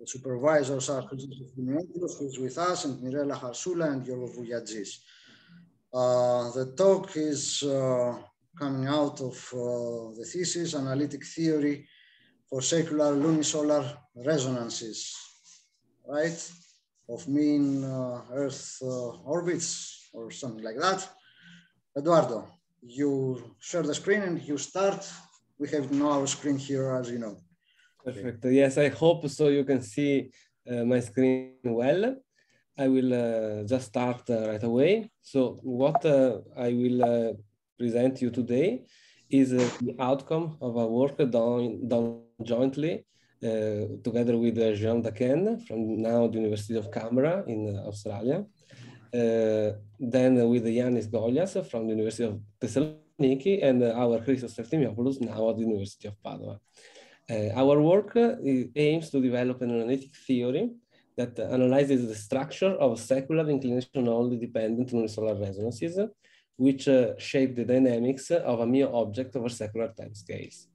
The supervisors are Christos Dimitrios, who's with us, and Mirela Harsula and Yolo Vuyatzis. Uh, the talk is uh, coming out of uh, the thesis, Analytic Theory for Secular Lunisolar Resonances, right? Of mean uh, Earth orbits or something like that. Eduardo, you share the screen and you start. We have no a screen here, as you know. Perfect. Yes, I hope so you can see uh, my screen well. I will uh, just start uh, right away. So what uh, I will uh, present you today is uh, the outcome of a work done, done jointly together with Jean Daken from now the University of Canberra in Australia. then with Yanis Golias from the University of Thessaloniki and our Christos Artemopoulos now at the University of Padua. Uh, our work uh, aims to develop an analytic theory that analyzes the structure of secular inclination-only dependent solar resonances, which uh, shape the dynamics of a mere object over secular timescales.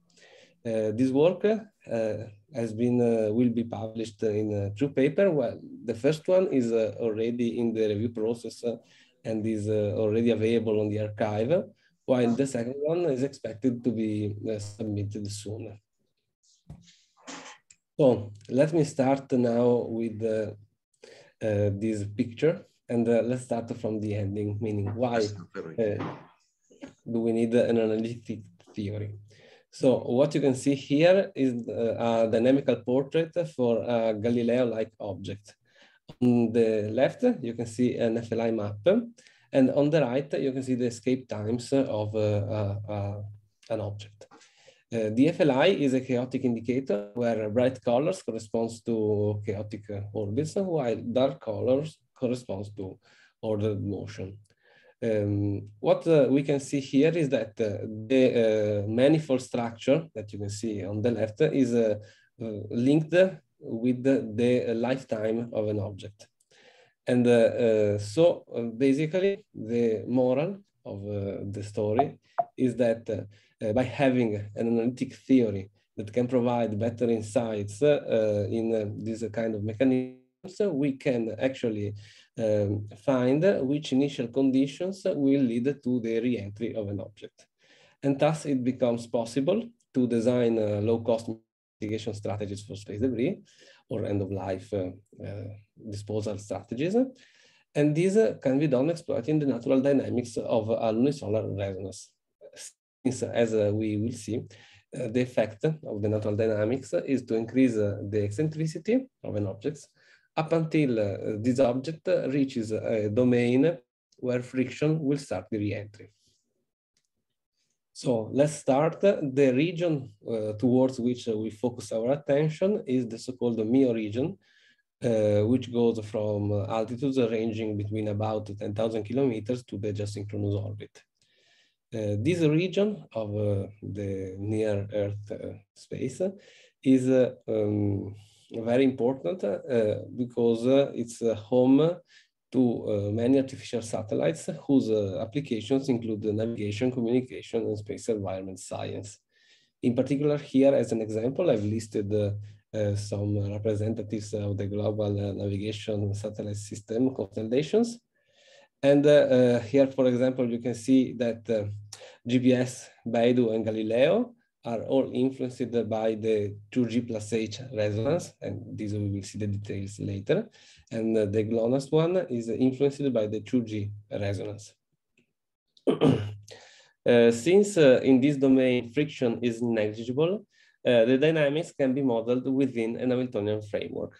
Uh, this work uh, has been uh, will be published in uh, two papers. Well, the first one is already in the review process and is already available on the archive, while the second one is expected to be submitted soon. So let me start now with uh, uh, this picture and uh, let's start from the ending, meaning why uh, do we need an analytic theory? So what you can see here is uh, a dynamical portrait for a Galileo-like object. On the left, you can see an FLI map, and on the right, you can see the escape times of uh, an object. Uh, eh, DFLI is a chaotic indicator where bright colors corresponds to chaotic uh, orbits, while dark colors corresponds to ordered motion. Um, what uh, we can see here is that uh, the uh, manifold structure that you can see on the left is uh, linked with the, the, lifetime of an object. And so basically the moral of the story is that uh, by having an analytic theory that can provide better insights uh, in uh, this kind of mechanism we can actually um, find which initial conditions will lead to the reentry of an object. And thus it becomes possible to design uh, low-cost mitigation strategies for space debris or end-of-life uh, uh, disposal strategies. And these can be done exploiting the natural dynamics of a solar resonance as uh, we will see, uh, the effect of the natural dynamics is to increase uh, the eccentricity of an object up until this object reaches a domain where friction will start the reentry. So let's start. The region uh, towards which we focus our attention is the so-called MIO region, uh, which goes from altitudes ranging between about 10,000 kilometers to the just synchronous orbit. Uh, this region of uh, the near Earth uh, space is um, very important because it's home to many artificial satellites whose applications include navigation, communication, and space environment science. In particular, here as an example, I've listed uh, some representatives of the global uh, navigation satellite system constellations and uh, uh, here, for example, you can see that uh, GBS, Baidu, and Galileo are all influenced by the 2G plus H resonance, and these we will see the details later. And the GLONASS one is influenced by the 2G resonance. uh, since uh, in this domain friction is negligible, uh, the dynamics can be modeled within an Hamiltonian framework.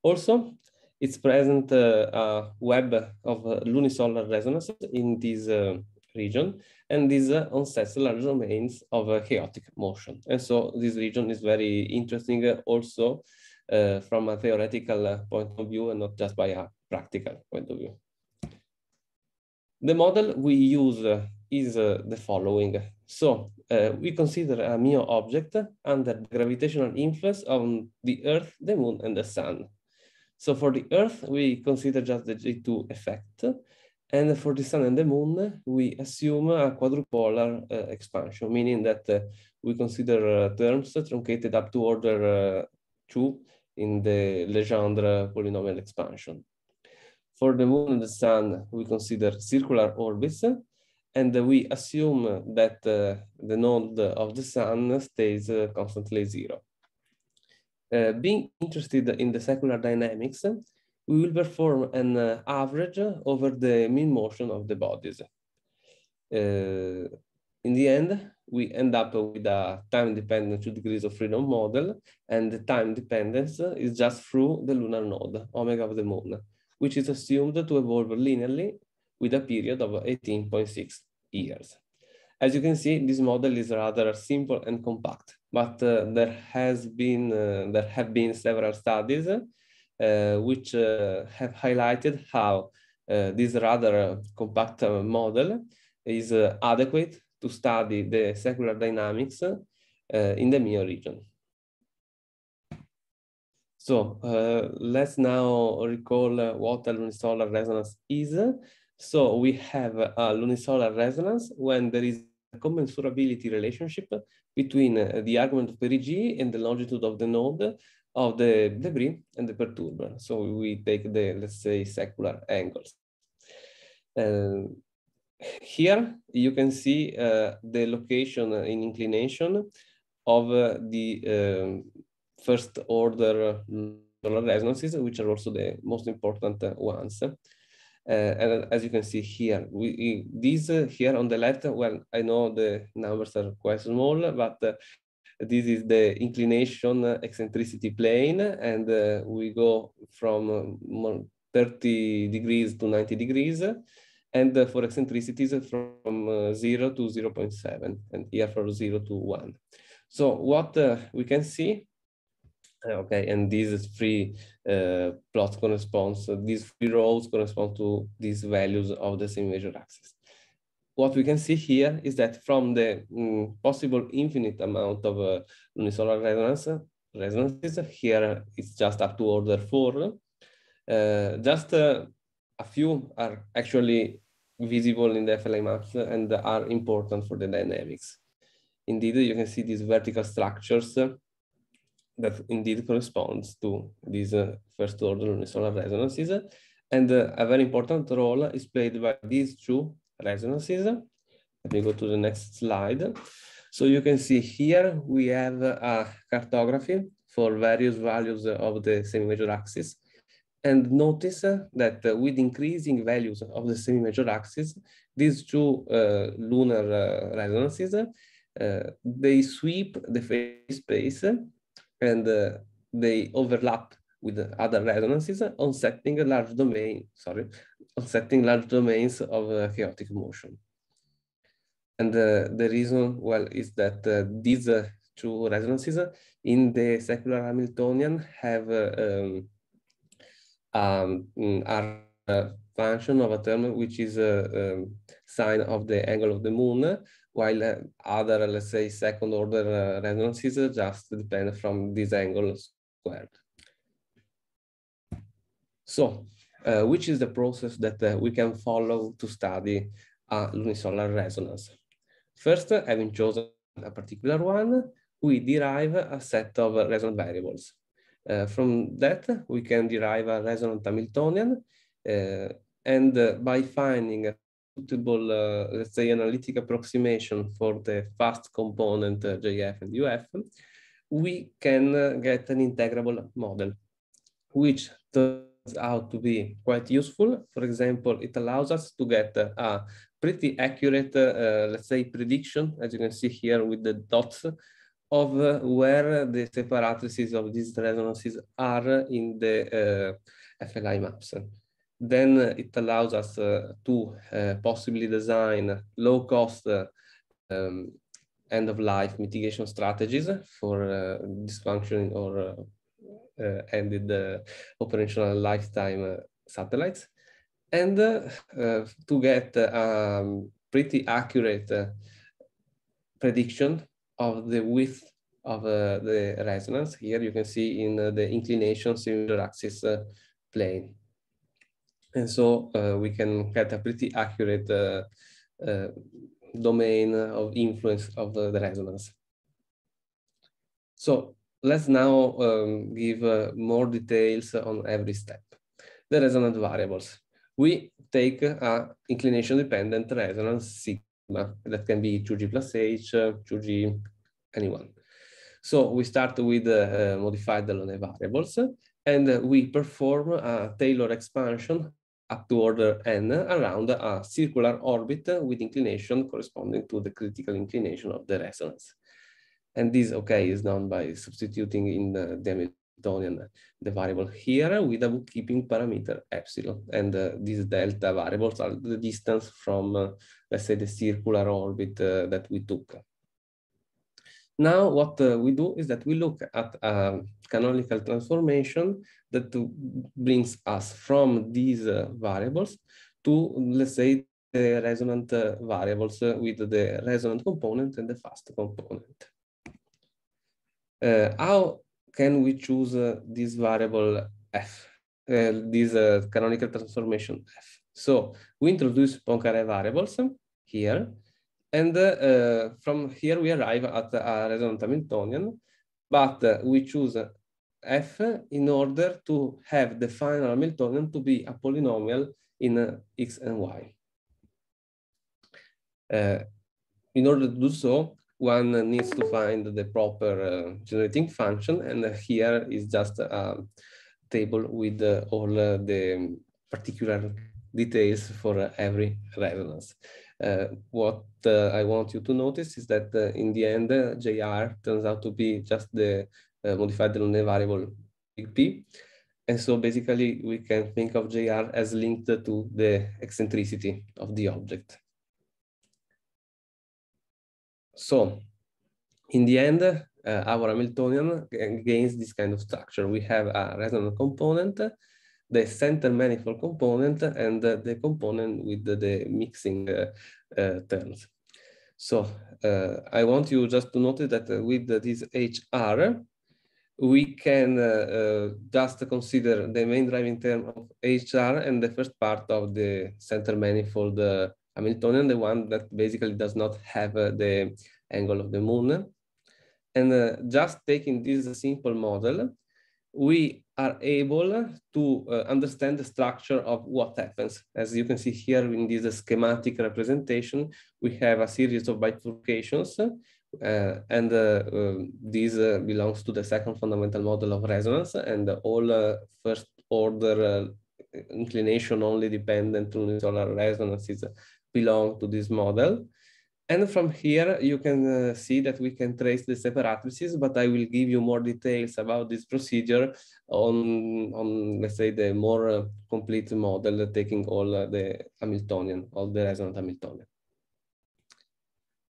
Also, it's present uh, a web of uh, lunisolar resonance in this uh, region, and this onsets large domains of chaotic motion. And so this region is very interesting also from a theoretical point of view and not just by a practical point of view. The model we use is uh, the following. So uh, we consider a mio object under the gravitational influence on the Earth, the Moon, and the Sun. So for the Earth, we consider just the J2 effect. And for the sun and the moon, we assume a quadrupolar uh, expansion, meaning that uh, we consider uh, terms truncated up to order uh, 2 in the Legendre polynomial expansion. For the moon and the sun, we consider circular orbits, and we assume that uh, the node of the sun stays uh, constantly zero. Uh, being interested in the secular dynamics, we will perform an uh, average over the mean motion of the bodies. Uh, in the end, we end up with a time-dependent two degrees of freedom model, and the time dependence is just through the lunar node, omega of the moon, which is assumed to evolve linearly with a period of 18.6 years. As you can see, this model is rather simple and compact, but uh, there has been uh, there have been several studies uh, which uh, have highlighted how uh, this rather uh, compact model is adequate to study the secular dynamics in the MEO region. So let's now recall what Alvin solar resonance is. So we have a uh, lunisolar resonance when there is a commensurability relationship between uh, the argument of perigee and the longitude of the node of the debris and the perturber. So we take the, let's say, secular angles. Uh, here you can see uh, the location in inclination of uh, the um, first order uh, resonances, which are also the most important ones. Uh, and as you can see here, we, these uh, here on the left, well, I know the numbers are quite small, but uh, this is the inclination eccentricity plane and uh, we go from 30 degrees to 90 degrees and uh, for eccentricities from uh, 0 to 0 0.7 and here from 0 to 1. So what we can see okay and these three uh, plots correspond. so these three rows correspond to these values of the same major axis what we can see here is that from the mm, possible infinite amount of uh, unisolar resonance resonances here it's just up to order four uh, just uh, a few are actually visible in the FLA maps and are important for the dynamics. Indeed, you can see these vertical structures uh, that indeed corresponds to these uh, first order unisolar resonances. And uh, a very important role is played by these two resonances. Let me go to the next slide. So you can see here we have a cartography for various values of the semi-major axis. And notice uh, that with increasing values of the semi-major axis, these two uh, lunar resonances, uh, they sweep the phase space and uh, they overlap with other resonances on setting large domain, sorry, on setting large domains of uh, chaotic motion. And uh, the reason, well, is that uh, these uh, two resonances in the secular Hamiltonian have uh, um, um, mm, are a uh, function of a term which is a, a sign of the angle of the moon, while uh, other, uh, let's say, second order uh, resonances uh, just depend from this angle squared. So, which is the process that we can follow to study a lunisolar resonance? First, having chosen a particular one, we derive a set of resonant variables. Uh, from that, we can derive a resonant Hamiltonian, uh, and uh, by finding suitable, uh, let's say, analytic approximation for the fast component uh, JF and UF, we can uh, get an integrable model, which turns out to be quite useful. For example, it allows us to get uh, a pretty accurate, uh, uh, let's say, prediction, as you can see here with the dots, of where the separatrices of these resonances are in the FLI maps then it allows us uh, to uh, possibly design low cost uh, um, end of life mitigation strategies for uh, or uh, ended uh, operational lifetime satellites and to get um, pretty accurate prediction of the width of the resonance. Here you can see in the inclination similar axis plane and so uh, we can get a pretty accurate uh, uh, domain of influence of the, the resonance. So let's now um, give uh, more details on every step. The resonant variables. We take a inclination dependent resonance sigma that can be 2g plus h, 2g, uh, anyone. So we start with uh, modified Delaunay variables and we perform a Taylor expansion up to order n around a circular orbit with inclination corresponding to the critical inclination of the resonance. And this, okay, is done by substituting in the, the Hamiltonian the variable here with a bookkeeping parameter epsilon. And uh, these delta variables are the distance from, uh, let's say, the circular orbit uh, that we took. Now what uh, we do is that we look at a canonical transformation that brings us from these uh, variables to, let's say, the resonant uh, variables uh, with the resonant component and the fast component. Uh, how can we choose uh, this variable f, this canonical transformation f? So we introduce Poincare variables here and uh, from here we arrive at a uh, resonant Hamiltonian, but we choose f in order to have the final Hamiltonian to be a polynomial in uh, x and y. Uh, in order to do so, one needs to find the proper uh, generating function, and here is just a table with uh, all the particular details for every resonance. Uh, what uh, I want you to notice is that uh, in the end, JR turns out to be just the modified Delaunay variable big P. And so basically we can think of JR as linked to the eccentricity of the object. So in the end, uh, our Hamiltonian gains this kind of structure. We have a resonant component the center manifold component and the component with the, the mixing uh, uh, terms. So uh, I want you just to notice that with this HR, we can uh, uh, just consider the main driving term of HR and the first part of the center manifold uh, Hamiltonian, the one that basically does not have the angle of the moon. And just taking this simple model, we are able to uh, understand the structure of what happens. As you can see here in this schematic representation, we have a series of bifurcations, uh, and uh, um, this uh, belongs to the second fundamental model of resonance, and all uh, first order uh, inclination only dependent unisolar resonances belong to this model. And from here, you can uh, see that we can trace the separatrices, but I will give you more details about this procedure on, on let's say, the more uh, complete model, uh, taking all uh, the Hamiltonian, all the resonant Hamiltonian.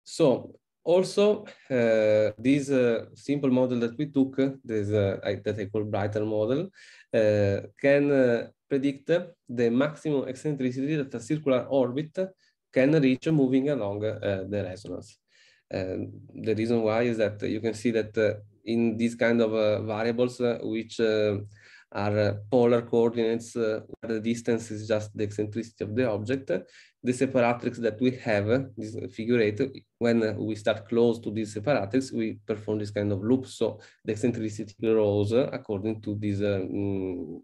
So also, uh, this uh, simple model that we took, this I, that I call Brighter model, can predict the maximum eccentricity that a circular orbit can reach a moving along uh, the resonance. And the reason why is that you can see that uh, in these kind of uh, variables uh, which are polar coordinates where the distance is just the eccentricity of the object, the separatrix that we have, this figure eight, when we start close to this separatrix, we perform this kind of loop. So the eccentricity grows according to this, mm,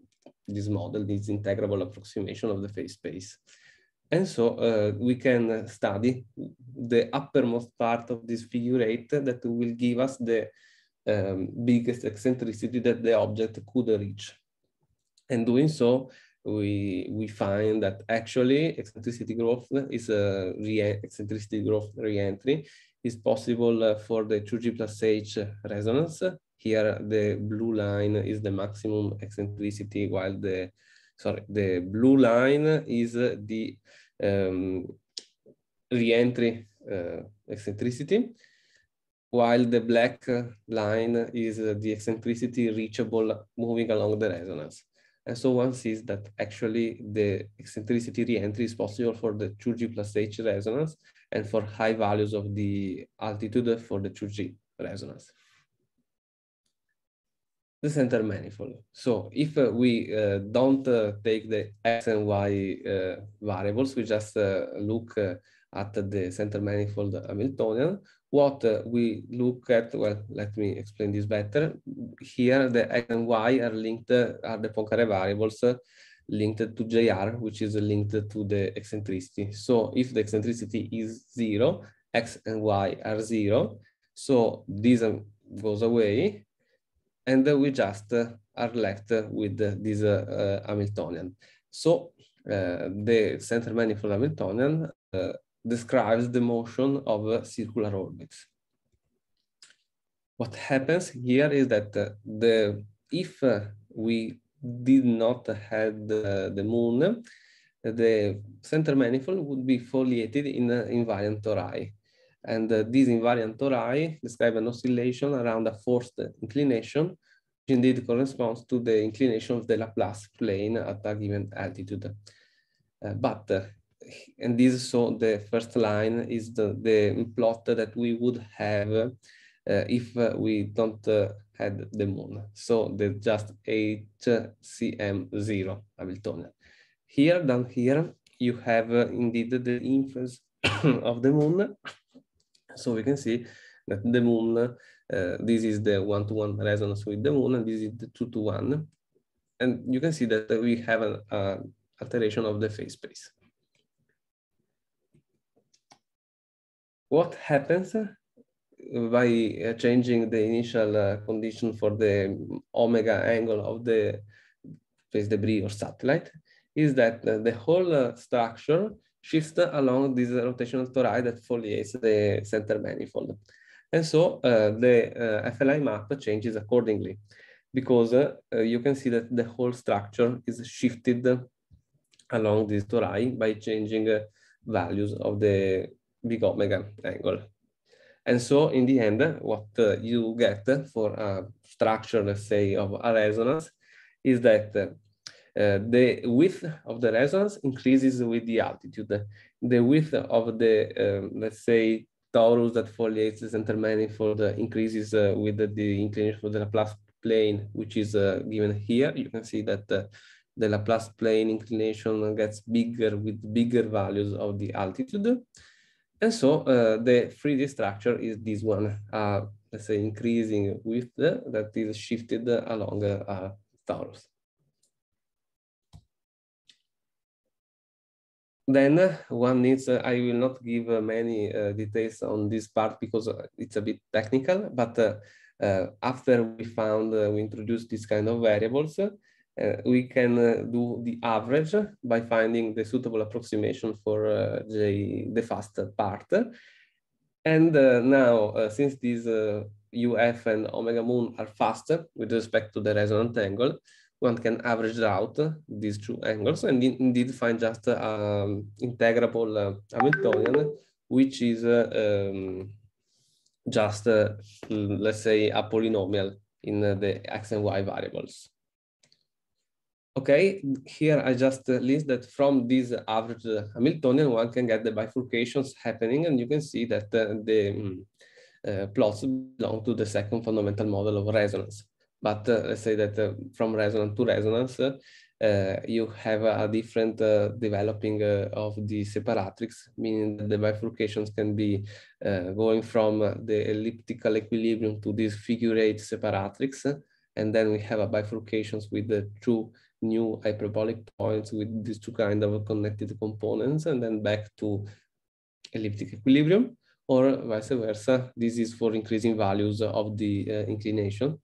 this model, this integrable approximation of the phase space. And so uh, we can study the uppermost part of this figure eight that will give us the um, biggest eccentricity that the object could reach. And doing so, we, we find that actually eccentricity growth is a re eccentricity growth reentry is possible uh, for the 2G plus H resonance. Here, the blue line is the maximum eccentricity, while the sorry, the blue line is the um, entry uh, eccentricity, while the black line is the eccentricity reachable moving along the resonance. And so one sees that actually the eccentricity re-entry is possible for the 2G plus H resonance and for high values of the altitude for the 2G resonance the center manifold. So if uh, we uh, don't uh, take the x and y uh, variables, we just uh, look uh, at the center manifold Hamiltonian. What we look at, well, let me explain this better. Here, the x and y are linked, are the Poincare variables linked to Jr, which is linked to the eccentricity. So if the eccentricity is zero, x and y are zero. So this um, goes away and we just uh, are left with this uh, Hamiltonian. So uh, the center manifold Hamiltonian describes the motion of circular orbits. What happens here is that the if we did not have the moon, the center manifold would be foliated in invariant tori. And uh, these invariant tori describe an oscillation around a forced inclination, which indeed corresponds to the inclination of the Laplace plane at a given altitude. Uh, but, uh, and this so the first line is the, the plot that we would have uh, if uh, we don't uh, had the moon. So the just HCM0 Hamiltonian. Here, down here, you have indeed the influence of the moon so we can see that the moon, uh, this is the one-to-one -one resonance with the moon, and this is the two-to-one. And you can see that we have an uh, alteration of the phase space. What happens uh, by uh, changing the initial uh, condition for the omega angle of the space debris or satellite is that the whole structure shift along this rotational tori that foliates the center manifold. And so uh, the uh, FLI map changes accordingly because uh, you can see that the whole structure is shifted along this tori by changing uh, values of the big omega angle. And so in the end, what uh, you get for a structure, let's say, of a resonance is that uh, uh, the width of the resonance increases with the altitude. The width of the, um, let's say, torus that foliates the center manifold uh, increases uh, with the, the, inclination for the Laplace plane, which is uh, given here. You can see that uh, the Laplace plane inclination gets bigger with bigger values of the altitude. And so the 3D structure is this one, let's say increasing width that is shifted along torus. then one needs, uh, I will not give uh, many uh, details on this part because uh, it's a bit technical, but uh, uh, after we found, we introduced this kind of variables, we can do the average by finding the suitable approximation for the, the fast part. And now, since these UF and omega moon are faster with respect to the resonant angle, one can average out these two angles and in, indeed find just an um, integrable uh, Hamiltonian, which is uh, um, just, uh, let's say, a polynomial in uh, the x and y variables. Okay, here I just uh, list that from this average uh, Hamiltonian, one can get the bifurcations happening, and you can see that the um, plots belong to the second fundamental model of resonance but uh, let's say that uh, from resonance to resonance, uh, you have a, different developing of the separatrix, meaning that the bifurcations can be going from the elliptical equilibrium to this figure eight separatrix. And then we have a bifurcations with the two new hyperbolic points with these two kind of connected components and then back to elliptic equilibrium or vice versa. This is for increasing values of the uh, inclination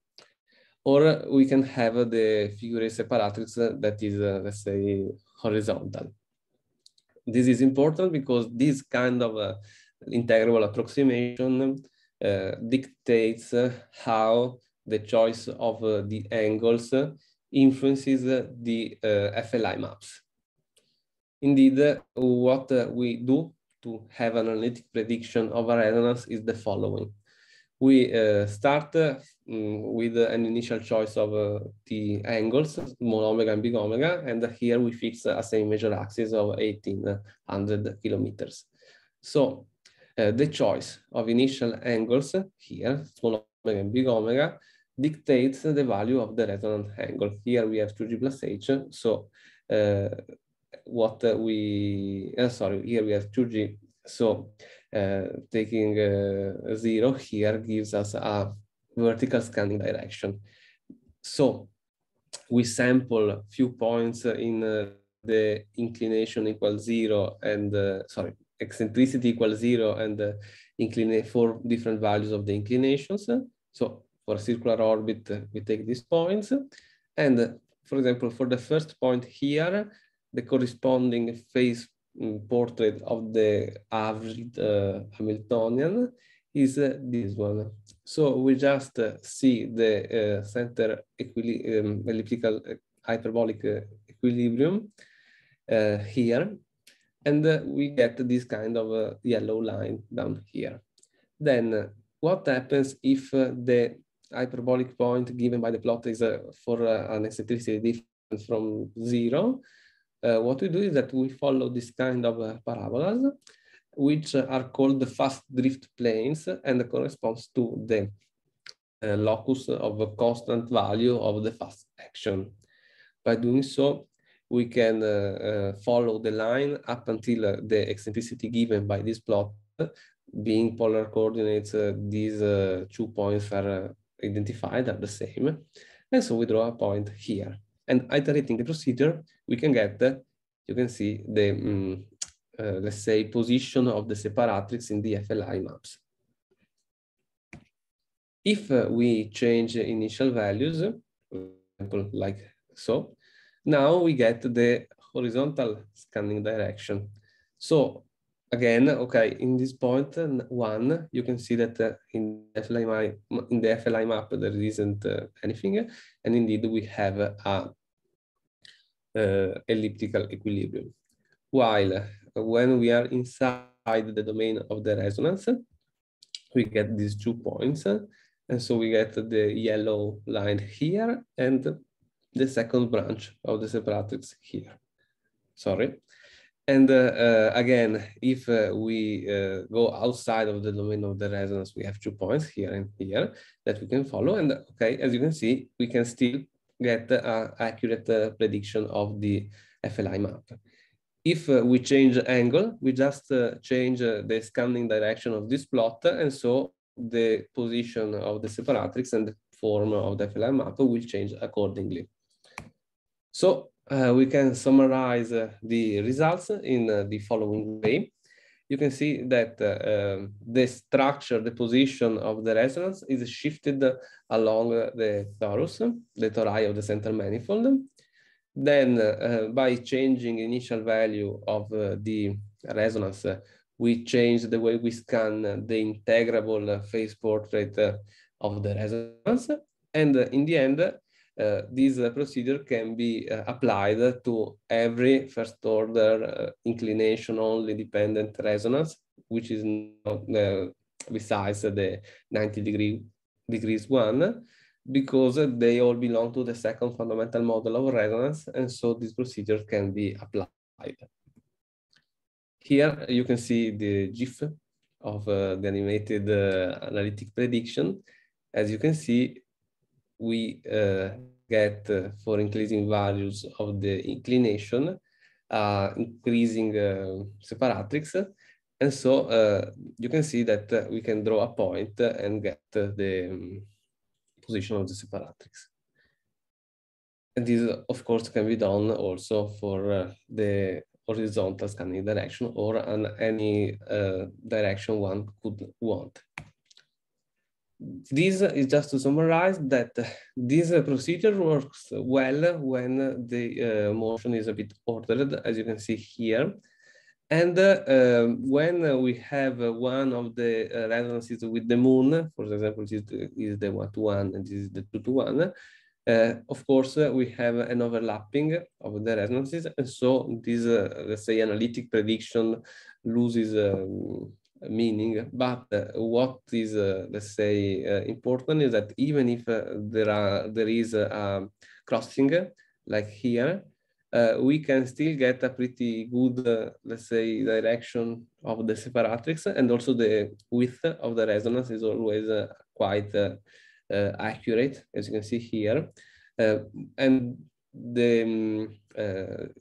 or we can have the figure separatrix that is, uh, let's say, horizontal. This is important because this kind of uh, integrable approximation uh, dictates uh, how the choice of uh, the angles uh, influences the FLI maps. Indeed, what we do to have an analytic prediction of a resonance is the following we uh, start mm, with an initial choice of uh, the angles, small omega and big omega, and here we fix uh, a same major axis of 1800 kilometers. So the choice of initial angles here, small omega and big omega, dictates the value of the resonant angle. Here we have 2g plus h, so uh, what we, uh, sorry, here we have 2g so uh, taking uh, a zero here gives us a vertical scanning direction. So we sample few points in uh, the inclination equals zero and uh, sorry eccentricity equals zero and uh, for four different values of the inclinations so for a circular orbit uh, we take these points and for example for the first point here the corresponding phase portrait of the average uh, Hamiltonian is uh, this one. So we just uh, see the uh, center equili um, elliptical uh, hyperbolic uh, equilibrium here, and we get this kind of yellow line down here. Then what happens if the hyperbolic point given by the plot is for an eccentricity different from zero? Uh, what we do is that we follow this kind of uh, parabolas, which are called the fast drift planes and corresponds to the uh, locus of a constant value of the fast action. By doing so, we can uh, uh, follow the line up until uh, the eccentricity given by this plot being polar coordinates, these two points are identified are the same. And so we draw a point here. And iterating the procedure, we can get, you can see the, um, uh, let's say, position of the separatrix in the FLI maps. If uh, we change initial values, like so, now we get the horizontal scanning direction. So again, okay, in this point one, you can see that uh, in, the FLI map, in the FLI map there isn't uh, anything, and indeed we have a, uh, elliptical equilibrium. While uh, when we are inside the domain of the resonance, we get these two points, and so we get the yellow line here and the second branch of the separatrix here. Sorry and uh, uh, again, if uh, we go outside of the domain of the resonance, we have two points here and here that we can follow. And okay, as you can see, we can still get an accurate prediction of the FLI map. If uh, we change angle, we just uh, change uh, the scanning direction of this plot, and so the position of the separatrix and the form of the FLI map will change accordingly. So uh, we can summarize uh, the results in uh, the following way. You can see that uh, um, the structure, the position of the resonance is shifted along the torus, the tori of the central manifold. Then uh, by changing initial value of uh, the resonance, we change the way we scan the integrable phase portrait of the resonance. And in the end, Eh, this uh, procedure can be uh, applied to every first order eh, inclination only dependent resonance, which is not, besides the 90 degree, degrees one, because they all belong to the second fundamental model of resonance. And so this procedure can be applied. Here you can see the GIF of the animated analytic prediction. As you can see, we uh, get uh, for increasing values of the inclination, uh, increasing separatrix. And so you can see that we can draw a point and get the um, position of the separatrix. And this, of course, can be done also for uh, the horizontal scanning direction or an, any uh, direction one could want this is just to summarize that this procedure works well when the uh, motion is a bit ordered, as you can see here. And um, when we have one of the uh, resonances with the moon, for example, this is the one to one and this is the two to one, uh, of course, uh, we have an overlapping of the resonances. And so this, uh, let's say, analytic prediction loses um, meaning, but uh, what is, uh, let's say, uh, important is that even if there, are, there is a crossing, like here, uh, we can still get a pretty good, uh, let's say, direction of the separatrix, and also the width of the resonance is always uh, quite accurate, as you can see here. and the, um,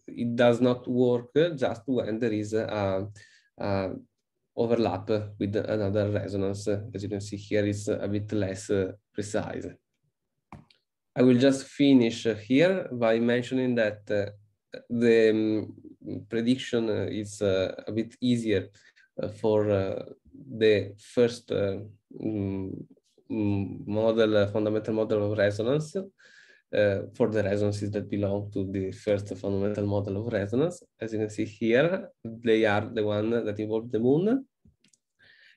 it does not work just when there is a, a overlap with another resonance. As you can see here, it's a bit less precise. I will just finish here by mentioning that uh, the um, prediction is uh, a bit easier uh, for the first model, fundamental model of resonance uh, for the resonances that belong to the first fundamental model of resonance. As you can see here, they are the one that involve the moon.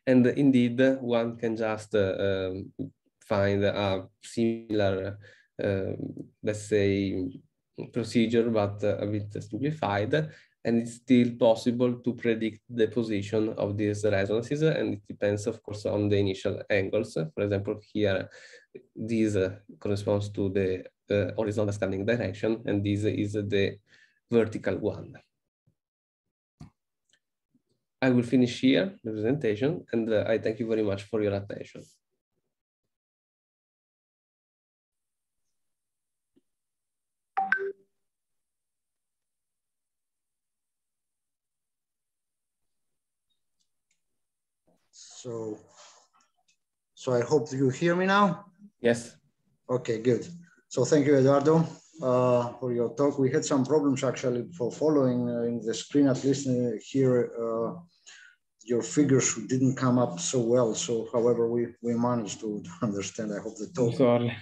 And indeed, one can just um, find a similar, um, let's say, procedure, but uh, a bit simplified and it's still possible to predict the position of these resonances and it depends of course on the initial angles for example here this uh, corresponds to the uh, horizontal scanning direction, and this is the vertical one. I will finish here the presentation, and uh, I thank you very much for your attention. So, so I hope you hear me now. Yes. Okay, good. So thank you, Eduardo, uh, for your talk. We had some problems actually for following uh, in the screen, at least uh, here, uh, your figures didn't come up so well. So however, we, we managed to, to understand, I hope the talk. Sorry.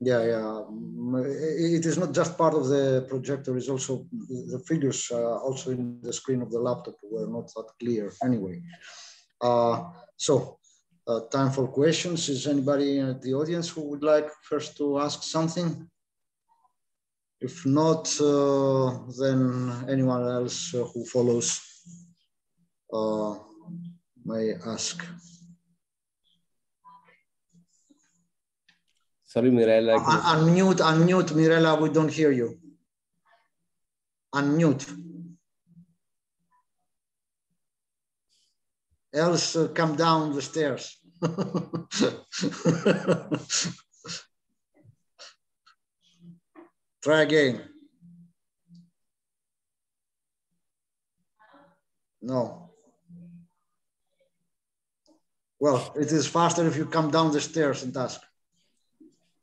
Yeah, yeah. Mm, it is not just part of the projector, it's also the figures uh, also in the screen of the laptop were not that clear anyway. Uh, so uh, time for questions. Is anybody in the audience who would like first to ask something? If not, uh, then anyone else uh, who follows may ask. Sorry, Mirella. Un unmute, unmute, Mirella, we don't hear you. Unmute. Else uh, come down the stairs. Try again. No. Well, it is faster if you come down the stairs and ask.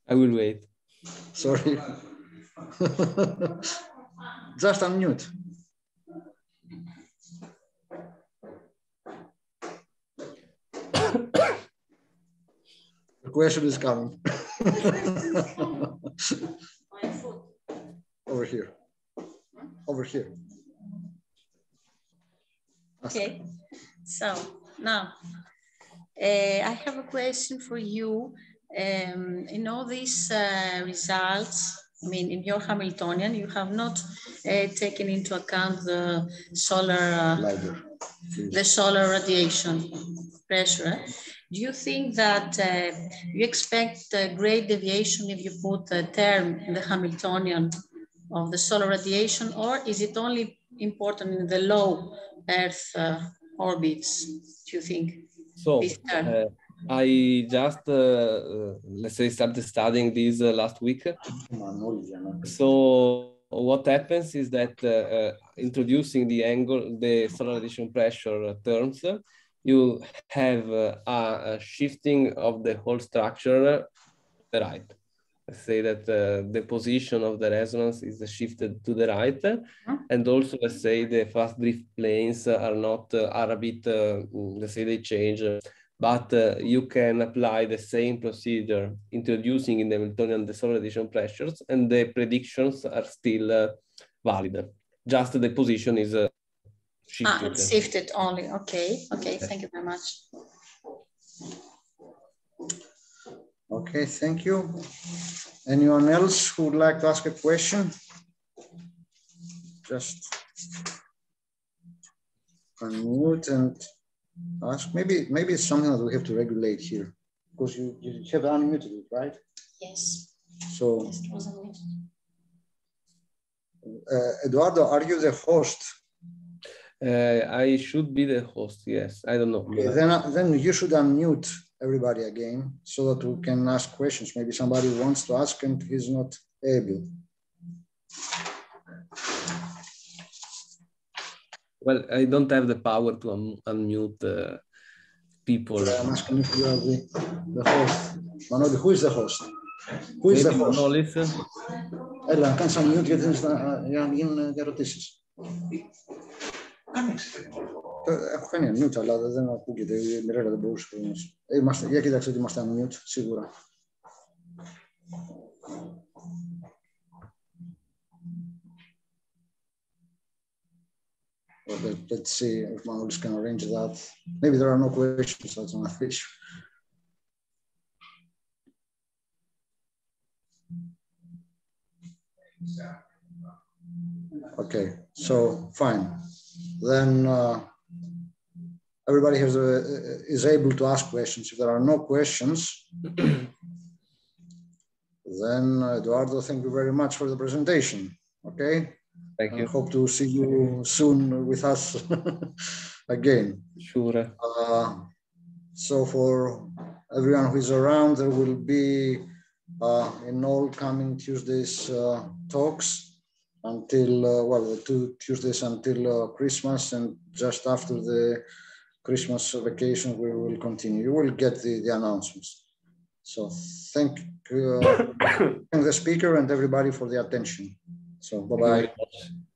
I will wait. Sorry. Just unmute. question is coming. Over here. Over here. Okay. So now uh, I have a question for you. Um, in all these uh, results, I mean, in your Hamiltonian, you have not uh, taken into account the solar, Lighter, the solar radiation pressure. Do you think that uh, you expect a great deviation if you put a term in the Hamiltonian of the solar radiation, or is it only important in the low Earth uh, orbits, do you think? So, uh, I just, uh, uh, let's say, started studying this uh, last week. So, what happens is that uh, introducing the angle, the solar radiation pressure terms, you have uh, a, a shifting of the whole structure right. say that uh, the position of the resonance is shifted to the right. Mm-hmm. And also, let's say the fast drift planes are not, uh, are a bit, uh, mm, let's say they change, but uh, you can apply the same procedure introducing in the Hamiltonian deceleration pressures and the predictions are still uh, valid. Just the position is she ah, it's sifted only. Okay, okay, thank you very much. Okay, thank you. Anyone else who would like to ask a question? Just unmute and ask. Maybe maybe it's something that we have to regulate here because you, you have unmuted it, right? Yes. So, yes, it was unmuted. Uh, Eduardo, are you the host? Uh, I should be the host, yes. I don't know. Okay, then, uh, then you should unmute everybody again so that we can ask questions. Maybe somebody wants to ask and he's not able. Well, I don't have the power to un unmute uh, people. So I'm asking if you are the, the host. Manoli, who is the host? Who is Maybe the host? Manoli. Έλα, κάνεις unmute γιατί θα γίνουν ερωτήσεις. Άνοιξε την Έχω κάνει unmute, αλλά δεν ακούγεται. Η Μιρέλα δεν μπορούσε. Είμαστε, για κοιτάξτε ότι είμαστε unmute, σίγουρα. But let's see if Maurice can arrange that. Maybe there are no questions, that's another issue. Okay, so fine. then uh, everybody has a, is able to ask questions. If there are no questions, then uh, Eduardo, thank you very much for the presentation. Okay. Thank you. hope to see you soon with us again. Sure. Uh, so for everyone who is around, there will be uh, in all coming Tuesdays uh, talks until uh, well the two Tuesdays until uh, Christmas and just after the Christmas vacation we will continue. You will get the, the announcements. So thank, uh, thank the speaker and everybody for the attention. So bye bye.